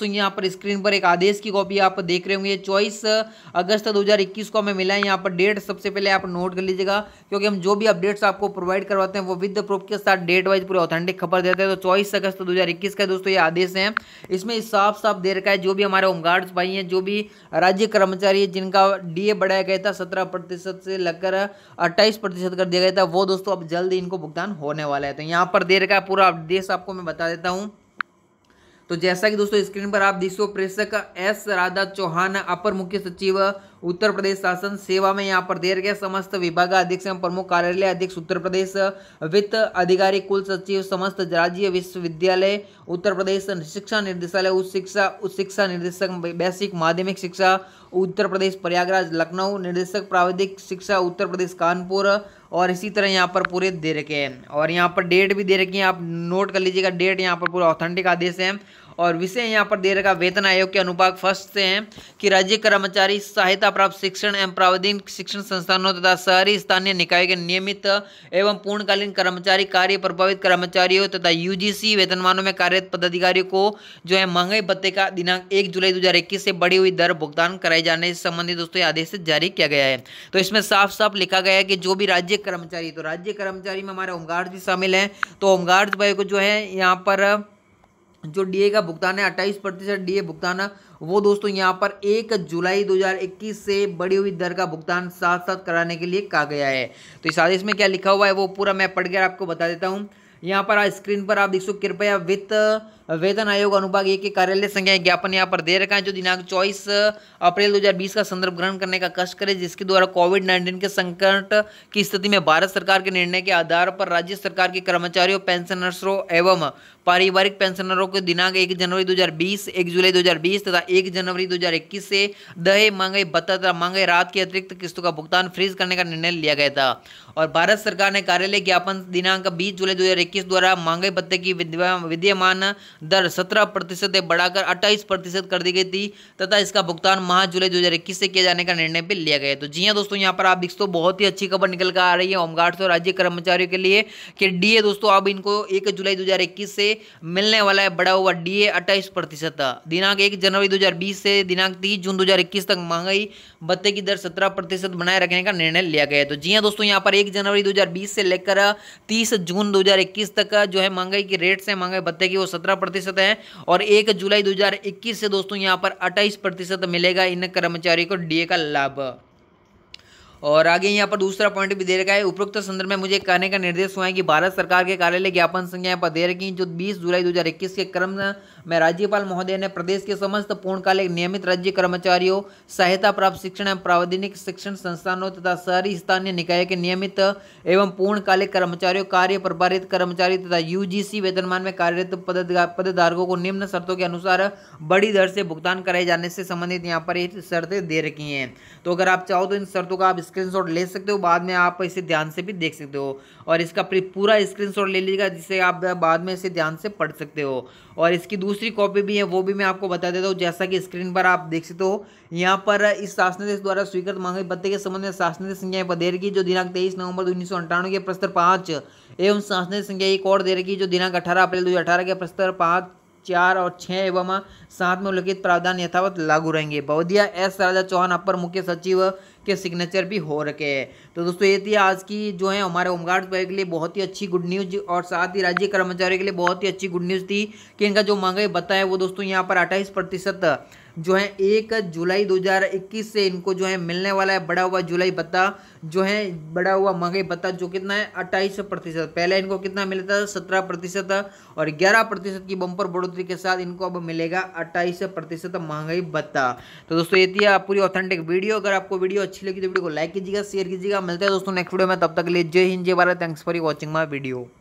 दोस्तों यहाँ पर स्क्रीन पर एक आदेश की कॉपी आप देख रहे होंगे चौबीस अगस्त 2021 को हमें मिला है यहाँ पर डेट सबसे पहले आप नोट कर लीजिएगा क्योंकि हम जो भी अपडेट्स आपको प्रोवाइड करवाते हैं वो विद प्रूफ के साथ डेट वाइज पूरे ऑथेंटिक खबर देते हैं तो चौबीस अगस्त दो का दोस्तों ये आदेश है इसमें साफ साफ दे रखा है जो भी हमारे होमगार्ड्स भाई हैं जो भी राज्य कर्मचारी है जिनका डी बढ़ाया गया था सत्रह से लगकर अट्ठाईस कर दिया गया था वो दोस्तों अब जल्द इनको भुगतान होने वाला है तो यहाँ पर दे रखा है पूरा अपडेट आपको मैं बता देता हूँ तो जैसा कि दोस्तों स्क्रीन पर आप दिशो प्रेषक एस राधा चौहान अपर मुख्य सचिव उत्तर प्रदेश शासन सेवा में यहाँ पर देर गए समस्त विभाग अध्यक्ष एवं प्रमुख कार्यालय अध्यक्ष उत्तर प्रदेश वित्त अधिकारी कुल सचिव समस्त राज्य विश्वविद्यालय उत्तर प्रदेश शिक्षा निर्देशालय उच्च शिक्षा उच्च शिक्षा निर्देशक बेसिक माध्यमिक शिक्षा उत्तर प्रदेश प्रयागराज लखनऊ निर्देशक प्राविधिक शिक्षा उत्तर प्रदेश कानपुर और इसी तरह यहाँ पर पूरे दे रखे हैं और यहाँ पर डेट भी दे रखी है आप नोट कर लीजिएगा डेट यहाँ पर पूरा ऑथेंटिक आदेश है और विषय यहाँ पर दे रखा वेतन आयोग के अनुभाग फर्स्ट से हैं कि राज्य कर्मचारी सहायता प्राप्त शिक्षण एवं प्रावधिक शिक्षण संस्थानों तथा शहरी स्थानीय निकाय के नियमित एवं पूर्णकालीन कर्मचारी कार्य प्रभावित कर्मचारियों तथा यू वेतनमानों में कार्यरत पदाधिकारियों को जो है महंगाई भत्ते का दिनांक एक जुलाई दो से बढ़ी हुई दर भुगतान कराए जाने से संबंधित दोस्तों आदेश जारी किया गया है तो इसमें साफ साफ लिखा गया है कि जो भी राज्य कर्मचारी तो राज्य कर्मचारी में हमारे होमगार्ड भी शामिल हैं तो होमगार्ड भाई को जो है यहाँ पर जो डीए का भुगतान है अट्ठाईस प्रतिशत डी भुगतान वो दोस्तों यहाँ पर एक जुलाई 2021 से बढ़ी हुई दर का भुगतान साथ साथ कराने के लिए कहा गया है तो इस आदेश में क्या लिखा हुआ है वो पूरा मैं पढ़ आपको बता देता हूँ यहाँ पर आज स्क्रीन पर आप देख सो कृपया वित्त वेतन आयोग अनुभाग एक के कार्यालय संख्या ज्ञापन यहाँ पर दे रखा है जो दिनांक चौबीस अप्रैल 2020 का संदर्भ ग्रहण करने का कष्ट करे जिसके द्वारा कोविड नाइन्टीन के संकट की स्थिति में भारत सरकार के निर्णय के आधार पर राज्य सरकार के कर्मचारियों पेंशनर्सों एवं पारिवारिक पेंशनरों को दिनांक एक जनवरी 2020, 1 जुलाई 2020 तथा 1 जनवरी 2021 से दहे मांगे भत्ता तथा मांगे रात की अतिरिक्त किस्तों का भुगतान फ्रीज करने का निर्णय लिया गया था और भारत सरकार ने कार्यालय ज्ञापन दिनांक 20 जुलाई 2021 द्वारा मांगे भत्ते की विद्यमान दर सत्रह प्रतिशत बढ़ाकर अट्ठाईस प्रतिशत कर दी गई थी तथा इसका भुगतान माह जुलाई दो हजार इक्कीस से किए जाने का निर्णय भी लिया गया तो जी हाँ दोस्तों यहाँ पर आप दोस्तों बहुत ही अच्छी खबर निकल कर आ रही है होमगार्ड्स और राज्य कर्मचारियों के लिए कि डीए दोस्तों अब इनको एक जुलाई दो से मिलने वाला है बढ़ा हुआ डीए अट्ठाईस प्रतिशत दिनांक एक जनवरी दो से दिनांक तीस जून दो तक महंगाई भत्ते की दर सत्रह प्रतिशत बनाए रखने का निर्णय लिया गया तो जी हाँ दोस्तों यहाँ पर एक जनवरी दो से लेकर तीस जून दो तक जो है महंगाई की रेट से महंगाई भत्ते की वो सत्रह प्रतिशत है और एक जुलाई 2021 से दोस्तों यहां पर अट्ठाईस प्रतिशत मिलेगा इन कर्मचारियों को डीए का लाभ और आगे यहाँ पर दूसरा पॉइंट भी दे रखा है उपरोक्त संदर्भ में मुझे कहने का निर्देश हुआ है कि भारत सरकार के कार्यालय ज्ञापन संख्या यहाँ पर दे रखी जो 20 जुलाई 2021 के क्रम में राज्यपाल महोदय ने प्रदेश के समस्त पूर्णकालिक नियमित राज्य कर्मचारियों सहायता प्राप्त शिक्षण एवं प्रावधानिक शिक्षण संस्थानों तथा शहरी स्थानीय निकाय के नियमित एवं पूर्णकालिक कर्मचारियों कार्य प्रभारित कर्मचारी तथा यू वेतनमान में कार्यरत पदधारकों को निम्न शर्तों के अनुसार बड़ी दर से भुगतान कराए जाने से संबंधित यहाँ पर शर्तें दे रखी हैं तो अगर आप चाहो तो इन शर्तों का आप स्क्रीनशॉट ले सकते हो बाद में आप इसे ध्यान से भी देख सकते हो और इसका पूरा स्क्रीनशॉट ले लीजिएगा जिसे आप बाद में इसे ध्यान से पढ़ सकते हो और इसकी दूसरी कॉपी भी है वो भी मैं आपको बता देता हूँ जैसा कि स्क्रीन पर आप देख सकते हो यहाँ पर इस शासनादेश द्वारा स्वीकृत मांगे पत्ते के संबंध में शासनादेश संख्या पदेर की जो दिनांक तेईस नवंबर उन्नीस के प्रस्तर पाँच एवं शासनादेश संख्या एक और देर की जो दिनांक अठारह अप्रैल दो के प्रस्तर पाँच चार और छः एवं सात में उल्लिखित प्रावधान यथावत लागू रहेंगे बौद्धिया एस राजा चौहान अपर मुख्य सचिव के सिग्नेचर भी हो रखे हैं तो दोस्तों ये थी आज की जो है हमारे होमगार्ड के लिए बहुत ही अच्छी गुड न्यूज और साथ ही राज्य कर्मचारियों के लिए बहुत ही अच्छी गुड न्यूज़ थी कि इनका जो महंगाई भत्ता वो दोस्तों यहाँ पर अट्ठाईस प्रतिशत जो है एक जुलाई 2021 से इनको जो है मिलने वाला है बढ़ा हुआ जुलाई भत्ता जो है बढ़ा हुआ महंगाई भत्ता जो कितना है अट्ठाईस प्रतिशत पहले इनको कितना मिलता था सत्रह प्रतिशत और ग्यारह प्रतिशत की बम्पर बढ़ोतरी के साथ इनको अब मिलेगा अट्ठाईस प्रतिशत महंगाई भत्ता तो दोस्तों ये थी पूरी ऑथेंटिक वीडियो अगर आपको वीडियो अच्छी लगी तो वीडियो को लाइक कीजिएगा शेयर कीजिएगा मिलते हैं दोस्तों नेक्स्ट वीडियो में तब तक लिए जय हिंद जय Bharat thanks for watching my video